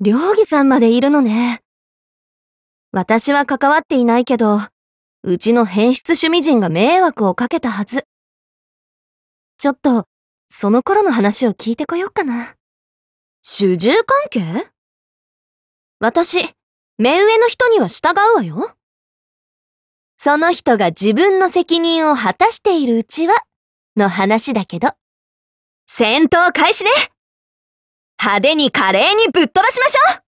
料理さんまでいるのね。私は関わっていないけど、うちの変質趣味人が迷惑をかけたはず。ちょっと、その頃の話を聞いてこようかな。主従関係私、目上の人には従うわよ。その人が自分の責任を果たしているうちは、の話だけど。戦闘開始ね派手に華麗にぶっ飛ばしましょう